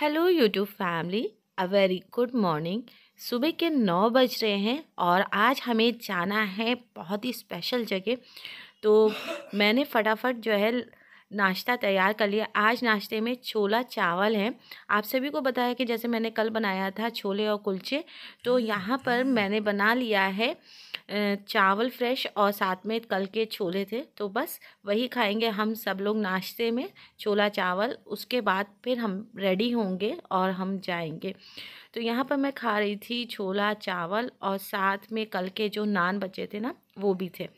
hello YouTube family a very good morning सुबह के नौ बज रहे हैं और आज हमें जाना है बहुत ही स्पेशल जगह तो मैंने फटाफट जो है नाश्ता तैयार कर लिया आज नाश्ते में छोला चावल है आप सभी को बताया कि जैसे मैंने कल बनाया था छोले और कुलचे तो यहाँ पर मैंने बना लिया है चावल फ्रेश और साथ में कल के छोले थे तो बस वही खाएंगे हम सब लोग नाश्ते में छोला चावल उसके बाद फिर हम रेडी होंगे और हम जाएंगे तो यहाँ पर मैं खा रही थी छोला चावल और साथ में कल के जो नान बचे थे ना वो भी थे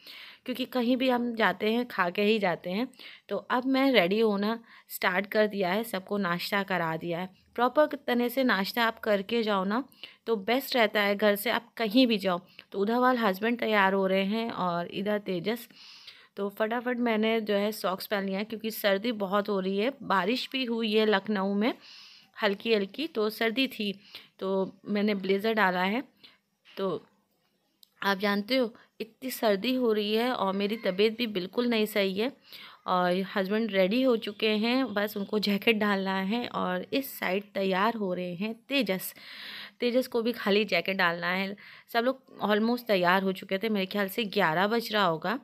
क्योंकि कहीं भी हम जाते हैं खा के ही जाते हैं तो अब मैं रेडी होना स्टार्ट कर दिया है सबको नाश्ता करा दिया है प्रॉपर तरह से नाश्ता आप करके जाओ ना तो बेस्ट रहता है घर से आप कहीं भी जाओ तो वाल हस्बैंड तैयार हो रहे हैं और इधर तेजस तो फटाफट मैंने जो है सॉक्स पहन लिया है क्योंकि सर्दी बहुत हो रही है बारिश भी हुई है लखनऊ में हल्की हल्की तो सर्दी थी तो मैंने ब्लेज़र डाला है तो आप जानते हो इतनी सर्दी हो रही है और मेरी तबीयत भी बिल्कुल नहीं सही है और हस्बैंड रेडी हो चुके हैं बस उनको जैकेट डालना है और इस साइड तैयार हो रहे हैं तेजस तेजस को भी खाली जैकेट डालना है सब लोग ऑलमोस्ट तैयार हो चुके थे मेरे ख्याल से ग्यारह बज रहा होगा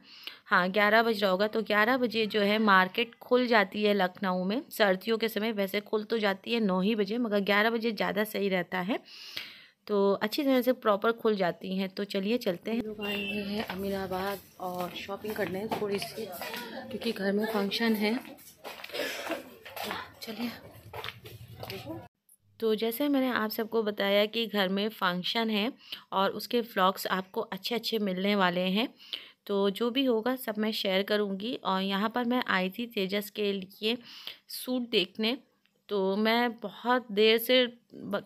हाँ ग्यारह बज रहा होगा तो ग्यारह बजे जो है मार्केट खुल जाती है लखनऊ में सर्दियों के समय वैसे खुल तो जाती है नौ ही बजे मगर ग्यारह बजे ज़्यादा सही रहता है तो अच्छी तरह से प्रॉपर खुल जाती हैं तो चलिए चलते हैं लोग आए हुए हैं अमीनाबाद और शॉपिंग करने हैं थोड़ी सी क्योंकि घर में फंक्शन है चलिए तो जैसे मैंने आप सबको बताया कि घर में फंक्शन है और उसके फ्लॉक्स आपको अच्छे अच्छे मिलने वाले हैं तो जो भी होगा सब मैं शेयर करूंगी और यहाँ पर मैं आई थी तेजस के लिए सूट देखने तो मैं बहुत देर से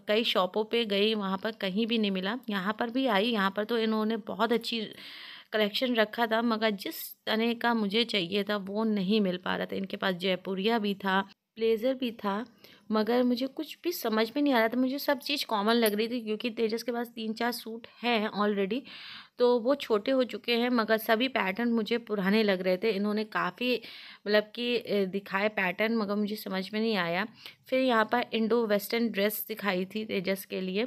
कई शॉपों पे गई वहाँ पर कहीं भी नहीं मिला यहाँ पर भी आई यहाँ पर तो इन्होंने बहुत अच्छी कलेक्शन रखा था मगर जिस तरह का मुझे चाहिए था वो नहीं मिल पा रहा था इनके पास जयपुरिया भी था ब्लेज़र भी था मगर मुझे कुछ भी समझ में नहीं आ रहा था मुझे सब चीज़ कॉमन लग रही थी क्योंकि तेजस के पास तीन चार सूट हैं ऑलरेडी तो वो छोटे हो चुके हैं मगर सभी पैटर्न मुझे पुराने लग रहे थे इन्होंने काफ़ी मतलब कि दिखाए पैटर्न मगर मुझे समझ में नहीं आया फिर यहाँ पर इंडो वेस्टर्न ड्रेस दिखाई थी तेजस के लिए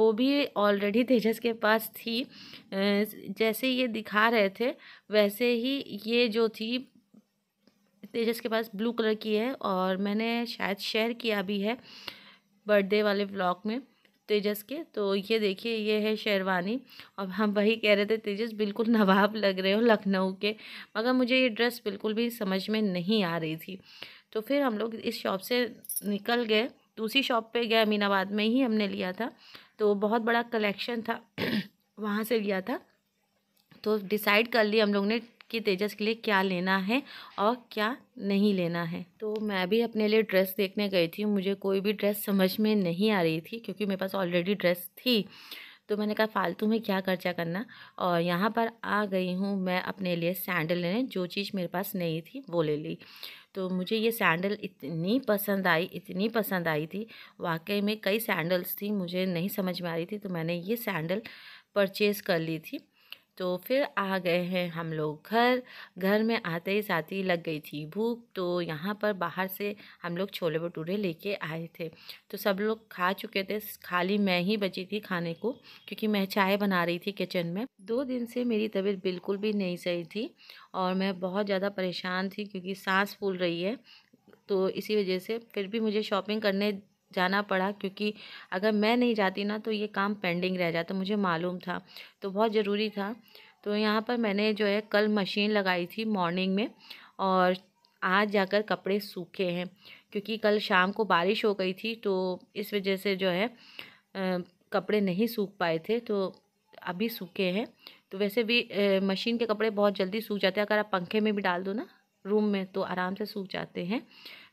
वो भी ऑलरेडी तेजस के पास थी जैसे ये दिखा रहे थे वैसे ही ये जो थी तेजस के पास ब्लू कलर की है और मैंने शायद शेयर किया भी है बर्थडे वाले ब्लॉग में तेजस के तो ये देखिए ये है शेरवानी अब हम वही कह रहे थे तेजस बिल्कुल नवाब लग रहे हो लखनऊ के मगर मुझे ये ड्रेस बिल्कुल भी समझ में नहीं आ रही थी तो फिर हम लोग इस शॉप से निकल गए दूसरी शॉप पे गए अमीनाबाद में ही हमने लिया था तो बहुत बड़ा कलेक्शन था वहाँ से लिया था तो डिसाइड कर लिया हम लोग ने कि तेजस के लिए क्या लेना है और क्या नहीं लेना है तो मैं भी अपने लिए ड्रेस देखने गई थी मुझे कोई भी ड्रेस समझ में नहीं आ रही थी क्योंकि मेरे पास ऑलरेडी ड्रेस थी तो मैंने कहा फालतू में क्या खर्चा करना और यहाँ पर आ गई हूँ मैं अपने लिए सैंडल लेने जो चीज़ मेरे पास नहीं थी वो ले ली तो मुझे ये सैंडल इतनी पसंद आई इतनी पसंद आई थी वाकई में कई सैंडल्स थी मुझे नहीं समझ में आ रही थी तो मैंने ये सैंडल परचेज़ कर ली थी तो फिर आ गए हैं हम लोग घर घर में आते ही साथ ही लग गई थी भूख तो यहाँ पर बाहर से हम लोग छोले भटूरे लेके आए थे तो सब लोग खा चुके थे खाली मैं ही बची थी खाने को क्योंकि मैं चाय बना रही थी किचन में दो दिन से मेरी तबीयत बिल्कुल भी नहीं सही थी और मैं बहुत ज़्यादा परेशान थी क्योंकि सांस फूल रही है तो इसी वजह से फिर भी मुझे शॉपिंग करने जाना पड़ा क्योंकि अगर मैं नहीं जाती ना तो ये काम पेंडिंग रह जाता मुझे मालूम था तो बहुत ज़रूरी था तो यहाँ पर मैंने जो है कल मशीन लगाई थी मॉर्निंग में और आज जाकर कपड़े सूखे हैं क्योंकि कल शाम को बारिश हो गई थी तो इस वजह से जो है आ, कपड़े नहीं सूख पाए थे तो अभी सूखे हैं तो वैसे भी आ, मशीन के कपड़े बहुत जल्दी सूख जाते हैं अगर आप पंखे में भी डाल दो ना रूम में तो आराम से सूख जाते हैं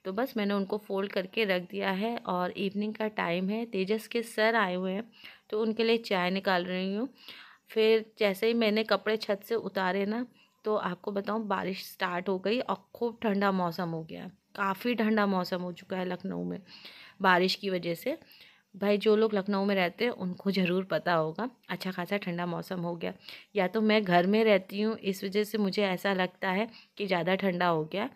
तो बस मैंने उनको फ़ोल्ड करके रख दिया है और इवनिंग का टाइम है तेजस के सर आए हुए हैं तो उनके लिए चाय निकाल रही हूँ फिर जैसे ही मैंने कपड़े छत से उतारे ना तो आपको बताऊँ बारिश स्टार्ट हो गई और खूब ठंडा मौसम हो गया काफ़ी ठंडा मौसम हो चुका है लखनऊ में बारिश की वजह से भाई जो लोग लखनऊ में रहते हैं उनको ज़रूर पता होगा अच्छा खासा ठंडा मौसम हो गया या तो मैं घर में रहती हूँ इस वजह से मुझे ऐसा लगता है कि ज़्यादा ठंडा हो गया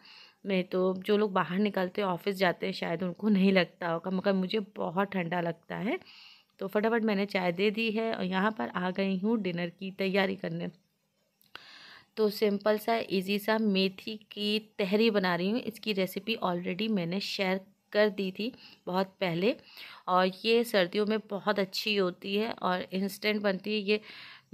में तो जो लोग बाहर निकलते हैं ऑफिस जाते हैं शायद उनको नहीं लगता होगा मगर मुझे बहुत ठंडा लगता है तो फटाफट मैंने चाय दे दी है और यहाँ पर आ गई हूँ डिनर की तैयारी करने तो सिंपल सा इजी सा मेथी की तहरी बना रही हूँ इसकी रेसिपी ऑलरेडी मैंने शेयर कर दी थी बहुत पहले और ये सर्दियों में बहुत अच्छी होती है और इंस्टेंट बनती है ये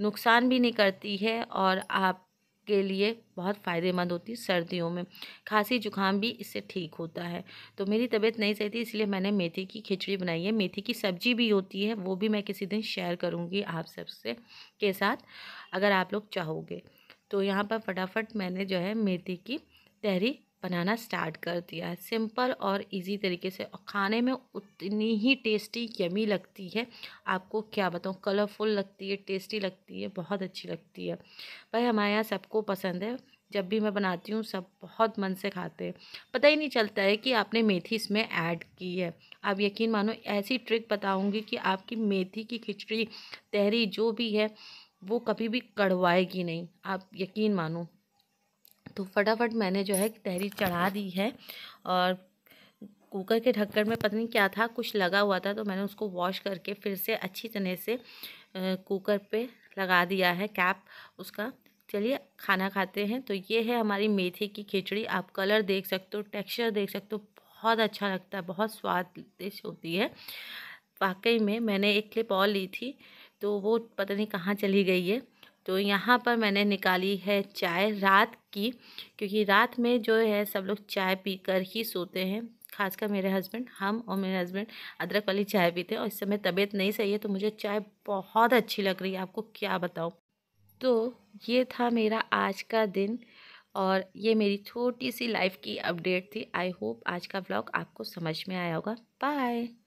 नुकसान भी नहीं करती है और आप के लिए बहुत फ़ायदेमंद होती है सर्दियों में खांसी जुकाम भी इससे ठीक होता है तो मेरी तबीयत नहीं सही थी इसलिए मैंने मेथी की खिचड़ी बनाई है मेथी की सब्जी भी होती है वो भी मैं किसी दिन शेयर करूँगी आप सबसे के साथ अगर आप लोग चाहोगे तो यहाँ पर फटाफट मैंने जो है मेथी की तहरी बनाना स्टार्ट कर दिया है सिंपल और इजी तरीके से और खाने में उतनी ही टेस्टी यमी लगती है आपको क्या बताऊँ कलरफुल लगती है टेस्टी लगती है बहुत अच्छी लगती है भाई हमारे यहाँ सबको पसंद है जब भी मैं बनाती हूँ सब बहुत मन से खाते हैं पता ही नहीं चलता है कि आपने मेथी इसमें ऐड की है आप यकीन मानो ऐसी ट्रिक बताऊँगी कि आपकी मेथी की खिचड़ी तहरी जो भी है वो कभी भी कड़वाएगी नहीं आप यकीन मानो तो फटाफट मैंने जो है तहरी चढ़ा दी है और कुकर के ढक्कन में पता नहीं क्या था कुछ लगा हुआ था तो मैंने उसको वॉश करके फिर से अच्छी तरह से कुकर पे लगा दिया है कैप उसका चलिए खाना खाते हैं तो ये है हमारी मेथी की खिचड़ी आप कलर देख सकते हो टेक्सचर देख सकते हो बहुत अच्छा लगता है बहुत स्वादिष्ट होती है वाकई में मैंने एक क्लिप और ली थी तो वो पता नहीं कहाँ चली गई है तो यहाँ पर मैंने निकाली है चाय रात की क्योंकि रात में जो है सब लोग चाय पीकर ही सोते हैं खासकर मेरे हस्बैंड हम और मेरे हस्बैंड अदरक वाली चाय पीते हैं और इस समय तबीयत नहीं सही है तो मुझे चाय बहुत अच्छी लग रही है आपको क्या बताऊँ तो ये था मेरा आज का दिन और ये मेरी छोटी सी लाइफ की अपडेट थी आई होप आज का ब्लॉग आपको समझ में आया होगा बाय